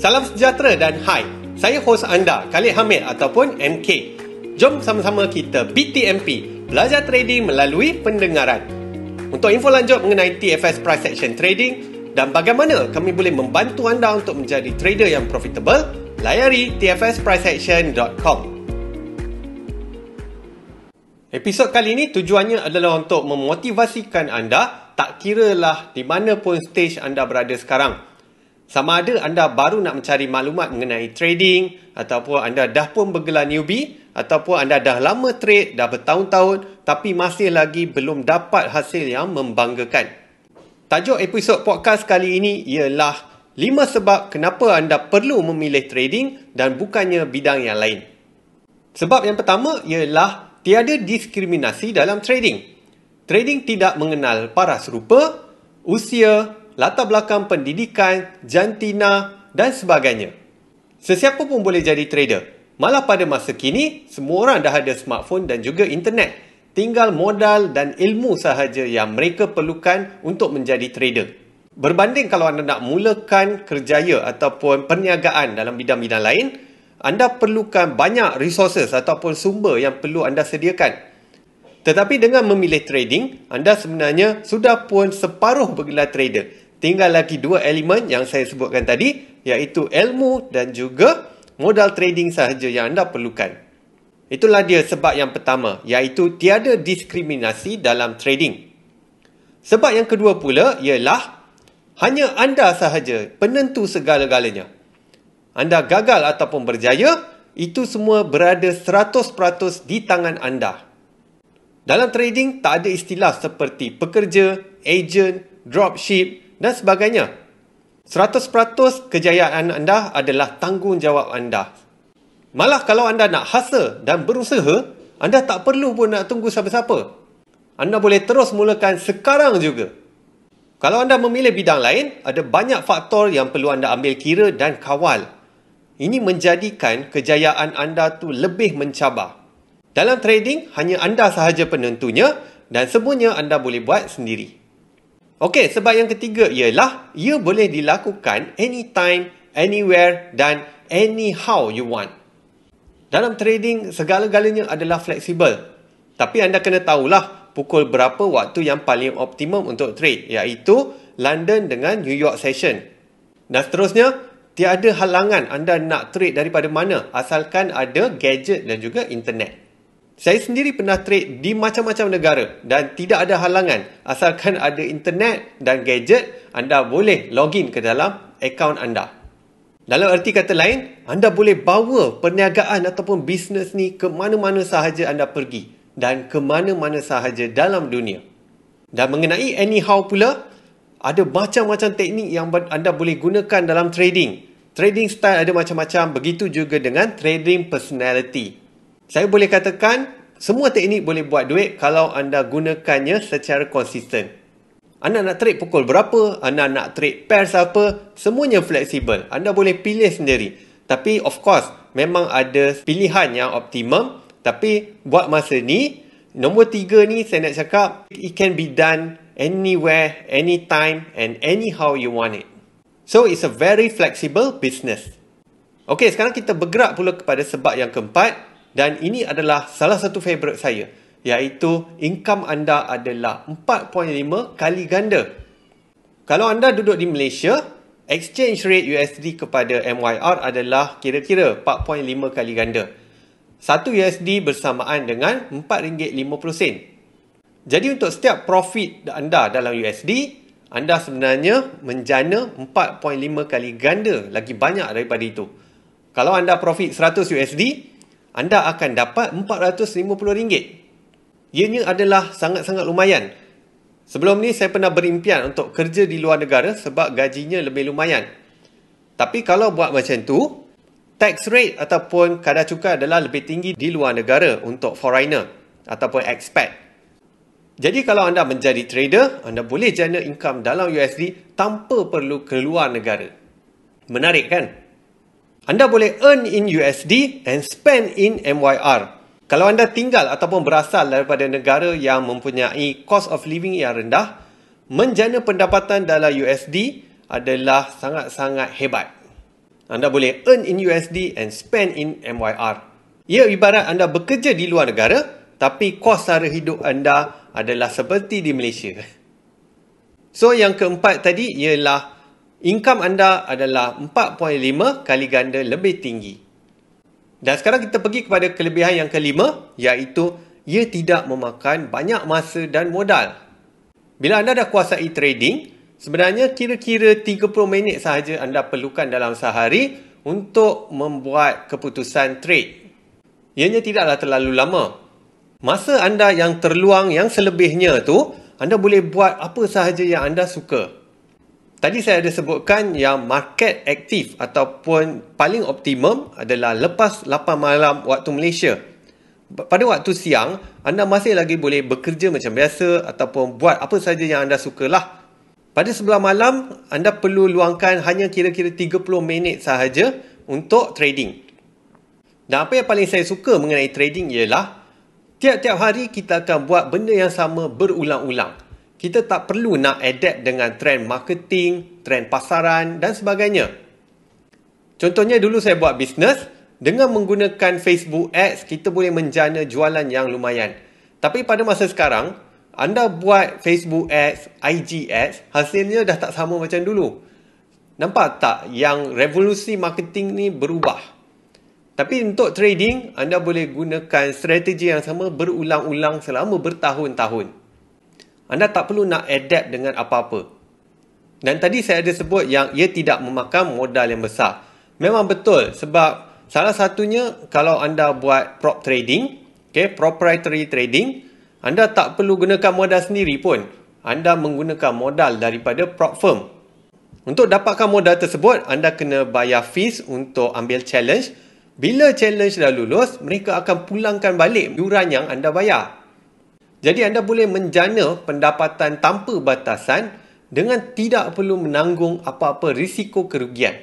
Salam sejahtera dan hai. Saya hos anda, Khalid Hamid ataupun MK. Jom sama-sama kita BTMP, belajar trading melalui pendengaran. Untuk info lanjut mengenai TFS Price Action Trading dan bagaimana kami boleh membantu anda untuk menjadi trader yang profitable, layari tfspriceaction.com. Episod kali ini tujuannya adalah untuk memotivasikan anda tak kiralah di mana pun stage anda berada sekarang – sama ada anda baru nak mencari maklumat mengenai trading ataupun anda dah pun bergelar newbie ataupun anda dah lama trade dah bertahun-tahun tapi masih lagi belum dapat hasil yang membanggakan. Tajuk episod podcast kali ini ialah 5 sebab kenapa anda perlu memilih trading dan bukannya bidang yang lain. Sebab yang pertama ialah tiada diskriminasi dalam trading. Trading tidak mengenal paras rupa, usia, latar belakang pendidikan, jantina dan sebagainya. Sesiapa pun boleh jadi trader. Malah pada masa kini, semua orang dah ada smartphone dan juga internet. Tinggal modal dan ilmu sahaja yang mereka perlukan untuk menjadi trader. Berbanding kalau anda nak mulakan kerjaya ataupun perniagaan dalam bidang-bidang lain, anda perlukan banyak resources ataupun sumber yang perlu anda sediakan tetapi dengan memilih trading, anda sebenarnya sudah pun separuh bergelar trader. Tinggal lagi dua elemen yang saya sebutkan tadi, iaitu ilmu dan juga modal trading sahaja yang anda perlukan. Itulah dia sebab yang pertama, iaitu tiada diskriminasi dalam trading. Sebab yang kedua pula ialah hanya anda sahaja penentu segala-galanya. Anda gagal ataupun berjaya, itu semua berada 100% di tangan anda. Dalam trading, tak ada istilah seperti pekerja, agent, dropship dan sebagainya. 100% kejayaan anda adalah tanggungjawab anda. Malah kalau anda nak hasa dan berusaha, anda tak perlu pun nak tunggu siapa-siapa. Anda boleh terus mulakan sekarang juga. Kalau anda memilih bidang lain, ada banyak faktor yang perlu anda ambil kira dan kawal. Ini menjadikan kejayaan anda tu lebih mencabar. Dalam trading, hanya anda sahaja penentunya dan semuanya anda boleh buat sendiri. Okey, sebab yang ketiga ialah ia boleh dilakukan anytime, anywhere dan anyhow you want. Dalam trading, segala-galanya adalah fleksibel. Tapi anda kena tahulah pukul berapa waktu yang paling optimum untuk trade iaitu London dengan New York Session. Dan seterusnya, tiada halangan anda nak trade daripada mana asalkan ada gadget dan juga internet. Saya sendiri pernah trade di macam-macam negara dan tidak ada halangan. Asalkan ada internet dan gadget, anda boleh login ke dalam akaun anda. Dalam erti kata lain, anda boleh bawa perniagaan ataupun bisnes ni ke mana-mana sahaja anda pergi dan ke mana-mana sahaja dalam dunia. Dan mengenai anyhow pula, ada macam-macam teknik yang anda boleh gunakan dalam trading. Trading style ada macam-macam, begitu juga dengan trading personality saya boleh katakan semua teknik boleh buat duit kalau anda gunakannya secara konsisten. Anda nak trade pukul berapa, anda nak trade pairs apa, semuanya fleksibel. Anda boleh pilih sendiri. Tapi of course, memang ada pilihan yang optimum. Tapi buat masa ni, nombor tiga ni saya nak cakap, it can be done anywhere, anytime and anyhow you want it. So it's a very flexible business. Okay, sekarang kita bergerak pula kepada sebab yang keempat, dan ini adalah salah satu favorite saya iaitu income anda adalah 4.5 kali ganda. Kalau anda duduk di Malaysia, exchange rate USD kepada MYR adalah kira-kira 4.5 kali ganda. 1 USD bersamaan dengan RM4.50. Jadi untuk setiap profit anda dalam USD, anda sebenarnya menjana 4.5 kali ganda lagi banyak daripada itu. Kalau anda profit 100 USD, anda akan dapat RM450. Ianya adalah sangat-sangat lumayan. Sebelum ni saya pernah berimpian untuk kerja di luar negara sebab gajinya lebih lumayan. Tapi kalau buat macam tu, tax rate ataupun kadar cukai adalah lebih tinggi di luar negara untuk foreigner ataupun expat. Jadi kalau anda menjadi trader, anda boleh jana income dalam USD tanpa perlu keluar negara. Menarik kan? Anda boleh earn in USD and spend in MYR. Kalau anda tinggal ataupun berasal daripada negara yang mempunyai cost of living yang rendah, menjana pendapatan dalam USD adalah sangat-sangat hebat. Anda boleh earn in USD and spend in MYR. Ia ibarat anda bekerja di luar negara tapi kos sara hidup anda adalah seperti di Malaysia. So yang keempat tadi ialah income anda adalah 4.5 kali ganda lebih tinggi. Dan sekarang kita pergi kepada kelebihan yang kelima iaitu ia tidak memakan banyak masa dan modal. Bila anda dah kuasai trading, sebenarnya kira-kira 30 minit sahaja anda perlukan dalam sehari untuk membuat keputusan trade. Ianya tidaklah terlalu lama. Masa anda yang terluang yang selebihnya tu, anda boleh buat apa sahaja yang anda suka. Tadi saya ada sebutkan yang market aktif ataupun paling optimum adalah lepas 8 malam waktu Malaysia. Pada waktu siang, anda masih lagi boleh bekerja macam biasa ataupun buat apa saja yang anda sukalah. Pada sebelah malam, anda perlu luangkan hanya kira-kira 30 minit sahaja untuk trading. Dan apa yang paling saya suka mengenai trading ialah tiap-tiap hari kita akan buat benda yang sama berulang-ulang kita tak perlu nak adapt dengan trend marketing, trend pasaran dan sebagainya. Contohnya dulu saya buat bisnes, dengan menggunakan Facebook Ads, kita boleh menjana jualan yang lumayan. Tapi pada masa sekarang, anda buat Facebook Ads, IG Ads, hasilnya dah tak sama macam dulu. Nampak tak yang revolusi marketing ni berubah? Tapi untuk trading, anda boleh gunakan strategi yang sama berulang-ulang selama bertahun-tahun. Anda tak perlu nak adapt dengan apa-apa. Dan tadi saya ada sebut yang ia tidak memakan modal yang besar. Memang betul sebab salah satunya kalau anda buat prop trading, okay, proprietary trading, anda tak perlu gunakan modal sendiri pun. Anda menggunakan modal daripada prop firm. Untuk dapatkan modal tersebut, anda kena bayar fees untuk ambil challenge. Bila challenge dah lulus, mereka akan pulangkan balik yuran yang anda bayar. Jadi anda boleh menjana pendapatan tanpa batasan dengan tidak perlu menanggung apa-apa risiko kerugian.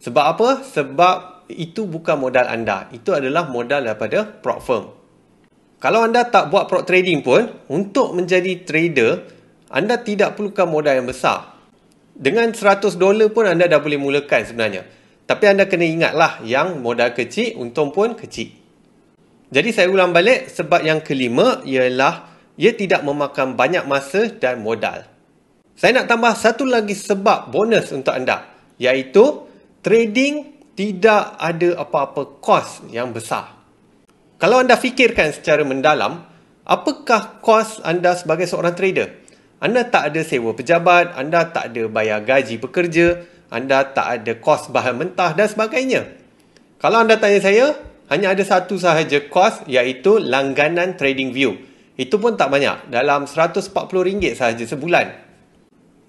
Sebab apa? Sebab itu bukan modal anda. Itu adalah modal daripada prop firm. Kalau anda tak buat prop trading pun, untuk menjadi trader, anda tidak perlukan modal yang besar. Dengan 100 dolar pun anda dah boleh mulakan sebenarnya. Tapi anda kena ingatlah yang modal kecil, untung pun kecil. Jadi saya ulang balik sebab yang kelima ialah ia tidak memakan banyak masa dan modal. Saya nak tambah satu lagi sebab bonus untuk anda iaitu trading tidak ada apa-apa kos yang besar. Kalau anda fikirkan secara mendalam, apakah kos anda sebagai seorang trader? Anda tak ada sewa pejabat, anda tak ada bayar gaji pekerja, anda tak ada kos bahan mentah dan sebagainya. Kalau anda tanya saya, hanya ada satu sahaja kos iaitu langganan Trading View. Itu pun tak banyak. Dalam RM140 sahaja sebulan.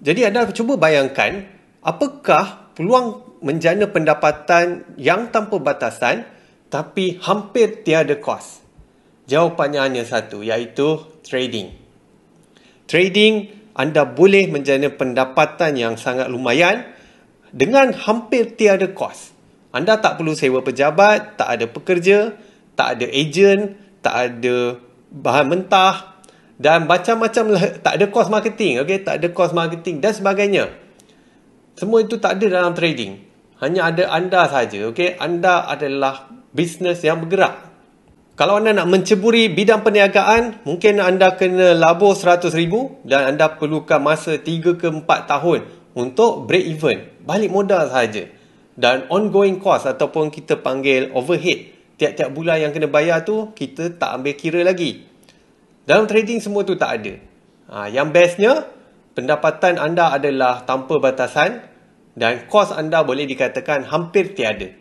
Jadi anda cuba bayangkan apakah peluang menjana pendapatan yang tanpa batasan tapi hampir tiada kos. Jawapannya hanya satu iaitu trading. Trading anda boleh menjana pendapatan yang sangat lumayan dengan hampir tiada kos. Anda tak perlu sewa pejabat, tak ada pekerja, tak ada ejen, tak ada bahan mentah dan macam-macam lah. tak ada cost marketing okey tak ada cost marketing dan sebagainya semua itu tak ada dalam trading hanya ada anda saja okey anda adalah bisnes yang bergerak kalau anda nak menceburi bidang perniagaan mungkin anda kena labur 100000 dan anda perlukan masa 3 ke 4 tahun untuk break even balik modal saja dan ongoing cost ataupun kita panggil overhead tiap-tiap bulan yang kena bayar tu kita tak ambil kira lagi. Dalam trading semua tu tak ada. Ha, yang bestnya pendapatan anda adalah tanpa batasan dan kos anda boleh dikatakan hampir tiada.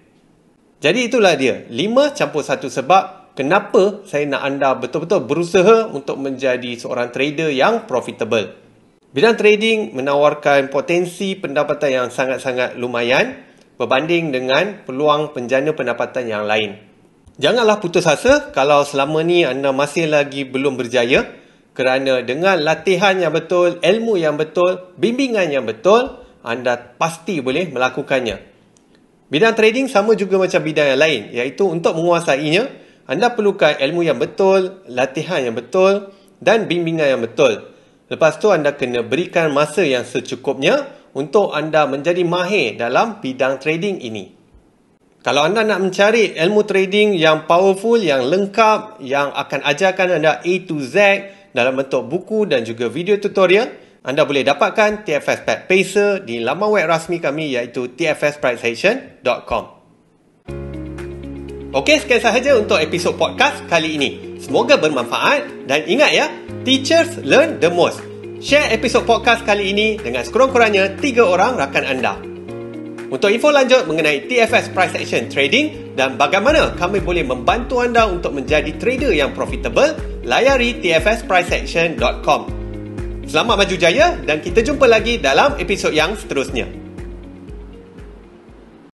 Jadi itulah dia, lima campur satu sebab kenapa saya nak anda betul-betul berusaha untuk menjadi seorang trader yang profitable. Bidang trading menawarkan potensi pendapatan yang sangat-sangat lumayan berbanding dengan peluang penjana pendapatan yang lain. Janganlah putus asa kalau selama ni anda masih lagi belum berjaya kerana dengan latihan yang betul, ilmu yang betul, bimbingan yang betul, anda pasti boleh melakukannya. Bidang trading sama juga macam bidang yang lain iaitu untuk menguasainya, anda perlukan ilmu yang betul, latihan yang betul dan bimbingan yang betul. Lepas tu anda kena berikan masa yang secukupnya untuk anda menjadi mahir dalam bidang trading ini. Kalau anda nak mencari ilmu trading yang powerful, yang lengkap, yang akan ajarkan anda A to Z dalam bentuk buku dan juga video tutorial, anda boleh dapatkan TFS Pad Pacer di laman web rasmi kami iaitu tfspricehation.com. Okey, sekian sahaja untuk episod podcast kali ini. Semoga bermanfaat dan ingat ya, teachers learn the most. Share episod podcast kali ini dengan sekurang-kurangnya 3 orang rakan anda. Untuk info lanjut mengenai TFS Price Action Trading dan bagaimana kami boleh membantu anda untuk menjadi trader yang profitable, layari tfspriceaction.com. Selamat maju jaya dan kita jumpa lagi dalam episod yang seterusnya.